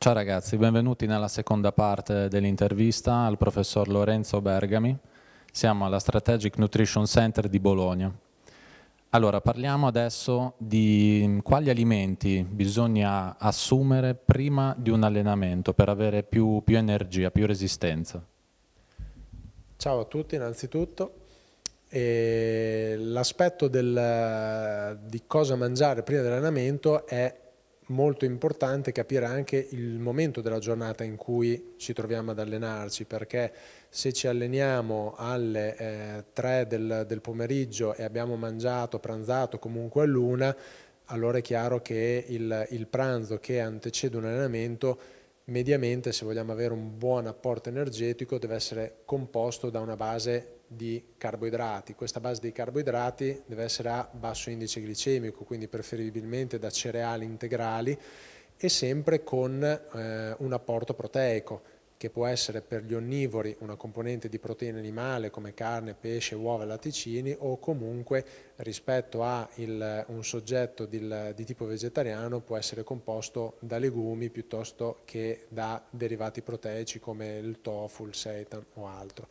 Ciao ragazzi, benvenuti nella seconda parte dell'intervista al professor Lorenzo Bergami. Siamo alla Strategic Nutrition Center di Bologna. Allora, parliamo adesso di quali alimenti bisogna assumere prima di un allenamento per avere più, più energia, più resistenza. Ciao a tutti innanzitutto. L'aspetto di cosa mangiare prima dell'allenamento è molto importante capire anche il momento della giornata in cui ci troviamo ad allenarci, perché se ci alleniamo alle eh, 3 del, del, pomeriggio e abbiamo mangiato, pranzato comunque all'una, allora è chiaro che il, il pranzo che antecede un allenamento mediamente se vogliamo avere un buon apporto energetico deve essere composto da una base di carboidrati. Questa base di carboidrati deve essere a basso indice glicemico, quindi preferibilmente da cereali integrali e sempre con eh, un apporto proteico che può essere per gli onnivori una componente di proteina animale come carne, pesce, uova e latticini o comunque rispetto a il, un soggetto di, di tipo vegetariano può essere composto da legumi piuttosto che da derivati proteici come il tofu, il seitan o altro.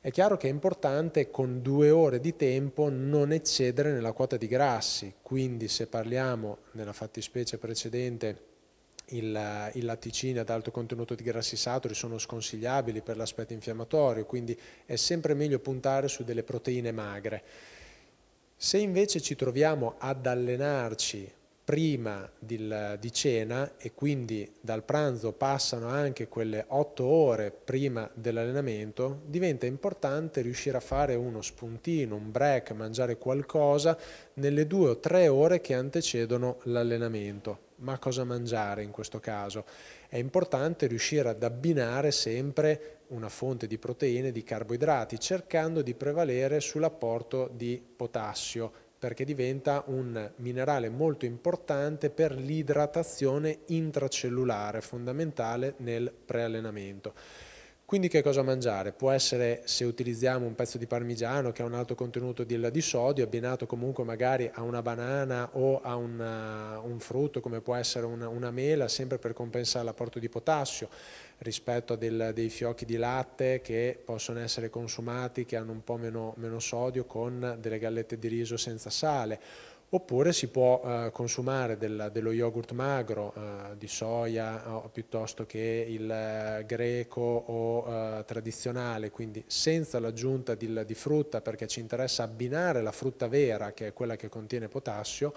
È chiaro che è importante con due ore di tempo non eccedere nella quota di grassi, quindi se parliamo nella fattispecie precedente il, il latticine ad alto contenuto di grassi saturi sono sconsigliabili per l'aspetto infiammatorio, quindi è sempre meglio puntare su delle proteine magre. Se invece ci troviamo ad allenarci prima di, cena e quindi dal pranzo passano anche quelle 8 ore prima dell'allenamento, diventa importante riuscire a fare uno spuntino, un break, mangiare qualcosa nelle 2 o 3 ore che antecedono l'allenamento ma cosa mangiare in questo caso? È importante riuscire ad abbinare sempre una fonte di proteine e di carboidrati, cercando di prevalere sull'apporto di potassio, perché diventa un minerale molto importante per l'idratazione intracellulare, fondamentale nel preallenamento. Quindi che cosa mangiare? Può essere se utilizziamo un pezzo di parmigiano che ha un alto contenuto di, di sodio, abbinato comunque magari a una banana o a una, uh, un frutto come può essere una, una mela, sempre per compensare l'apporto di potassio rispetto a del, dei fiocchi di latte che possono essere consumati, che hanno un po' meno, meno sodio con delle gallette di riso senza sale oppure si può eh, consumare del, dello yogurt magro eh, di soia o, piuttosto che il eh, greco o tradizionale, quindi senza l'aggiunta di, di frutta perché ci interessa abbinare la frutta vera, che è quella che contiene potassio,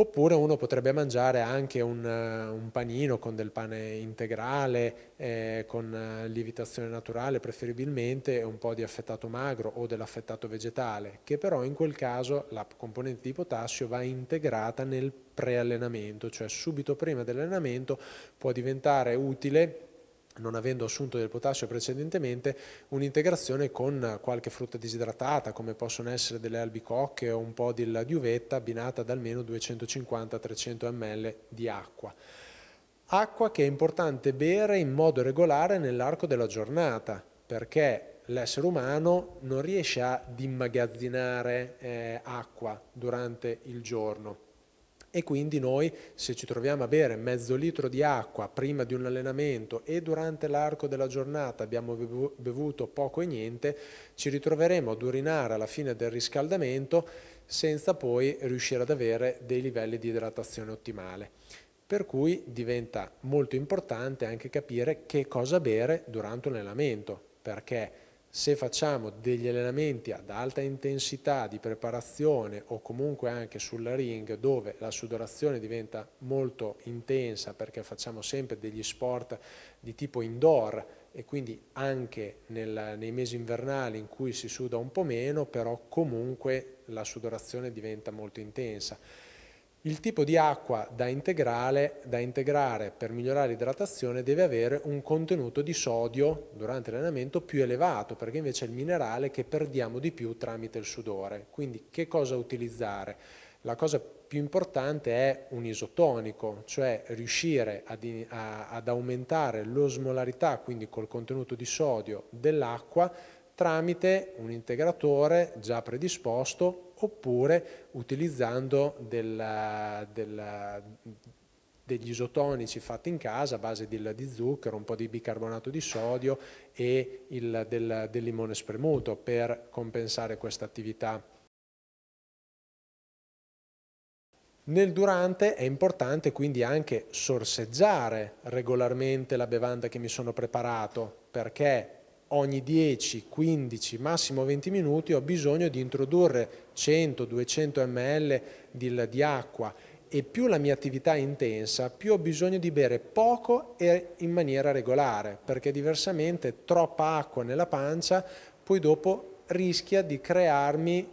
Oppure uno potrebbe mangiare anche un, eh, un panino con del pane integrale, eh, con eh, lievitazione naturale preferibilmente, un po' di affettato magro o dell'affettato vegetale, che però in quel caso la componente di potassio va integrata nel preallenamento, cioè subito prima dell'allenamento può diventare utile non avendo assunto del potassio precedentemente, un'integrazione con qualche frutta disidratata, come possono essere delle albicocche o un po' della diuvetta, abbinata ad almeno 250-300 ml di acqua. Acqua che è importante bere in modo regolare nell'arco della giornata, perché l'essere umano non riesce ad immagazzinare eh, acqua durante il giorno e quindi noi se ci troviamo a bere mezzo litro di acqua prima di un allenamento e durante l'arco della giornata abbiamo bevuto poco e niente, ci ritroveremo ad urinare alla fine del riscaldamento senza poi riuscire ad avere dei livelli di idratazione ottimale. Per cui diventa molto importante anche capire che cosa bere durante un allenamento, perché se facciamo degli allenamenti ad alta intensità di preparazione o comunque anche sulla ring dove la sudorazione diventa molto intensa perché facciamo sempre degli sport di tipo indoor e quindi anche nel, nei mesi invernali in cui si suda un po' meno però comunque la sudorazione diventa molto intensa il tipo di acqua da, da integrare per migliorare l'idratazione deve avere un contenuto di sodio durante l'allenamento più elevato, perché invece è il minerale che perdiamo di più tramite il sudore. Quindi che cosa utilizzare? La cosa più importante è un isotonico, cioè riuscire ad, a, ad aumentare l'osmolarità, quindi col contenuto di sodio dell'acqua, tramite un integratore già predisposto oppure utilizzando della, della, degli isotonici fatti in casa a base di, di, zucchero, un po' di bicarbonato di sodio e il, del, del limone spremuto per compensare questa attività. Nel durante è importante quindi anche sorseggiare regolarmente la bevanda che mi sono preparato perché ogni 10, 15, massimo 20 minuti ho bisogno di introdurre 100-200 ml di, di, acqua e più la mia attività è intensa, più ho bisogno di bere poco e in maniera regolare, perché diversamente troppa acqua nella pancia poi dopo rischia di crearmi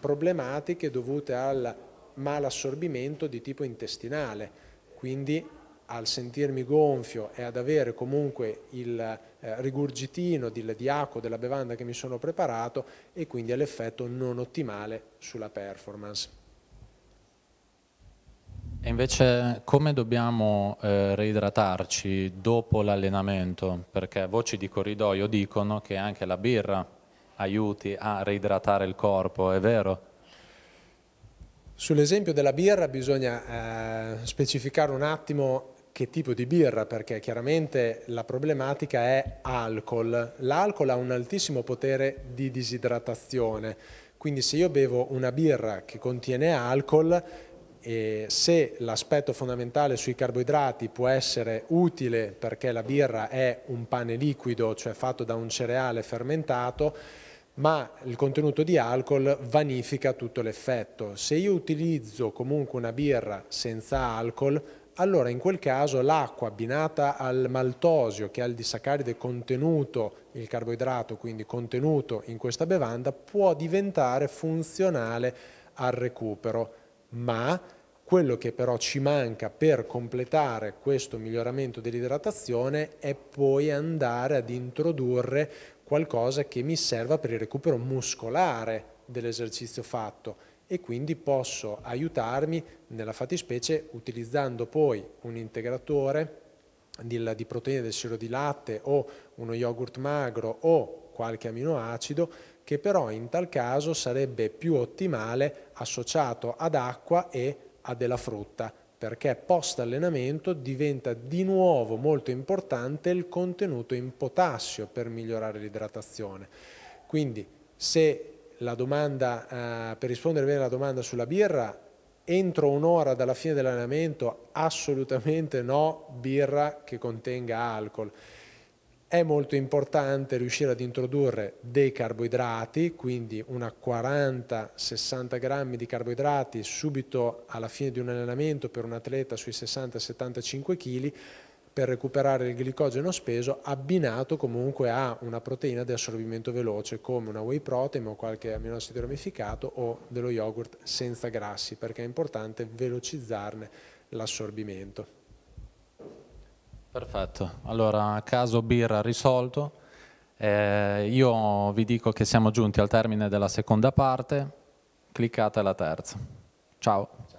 problematiche dovute al malassorbimento di tipo intestinale. Quindi al sentirmi gonfio e ad avere comunque il eh, rigurgitino di, di acqua della bevanda che mi sono preparato e quindi all'effetto non ottimale sulla performance. E invece come dobbiamo eh, reidratarci dopo l'allenamento? Perché voci di corridoio dicono che anche la birra aiuti a reidratare il corpo, è vero? Sull'esempio della birra bisogna eh, specificare un attimo che tipo di birra, perché chiaramente la problematica è alcol. L'alcol ha un altissimo potere di disidratazione, quindi se io bevo una birra che contiene alcol, eh, se l'aspetto fondamentale sui carboidrati può essere utile perché la birra è un pane liquido, cioè fatto da un cereale fermentato, ma il contenuto di alcol vanifica tutto l'effetto. Se io utilizzo comunque una birra senza alcol, allora in quel caso l'acqua abbinata al maltosio che è il disaccaride contenuto, il carboidrato quindi contenuto in questa bevanda può diventare funzionale al recupero, ma quello che però ci manca per completare questo miglioramento dell'idratazione è poi andare ad introdurre qualcosa che mi serva per il recupero muscolare dell'esercizio fatto e quindi posso aiutarmi nella fattispecie utilizzando poi un integratore di, di proteine del siro di latte o uno yogurt magro o qualche aminoacido che però in tal caso sarebbe più ottimale associato ad acqua e a della frutta perché post allenamento diventa di nuovo molto importante il contenuto in potassio per migliorare l'idratazione. Quindi se la domanda, eh, per rispondere bene alla domanda sulla birra, entro un'ora dalla fine dell'allenamento assolutamente no birra che contenga alcol. È molto importante riuscire ad introdurre dei carboidrati, quindi una 40-60 grammi di carboidrati subito alla fine di un allenamento per un atleta sui 60-75 kg, per recuperare il glicogeno speso abbinato comunque a una proteina di assorbimento veloce come una whey protein o qualche aminoacido ramificato o dello yogurt senza grassi perché è importante velocizzarne l'assorbimento. Perfetto, allora caso birra risolto, eh, io vi dico che siamo giunti al termine della seconda parte, cliccate alla terza. Ciao.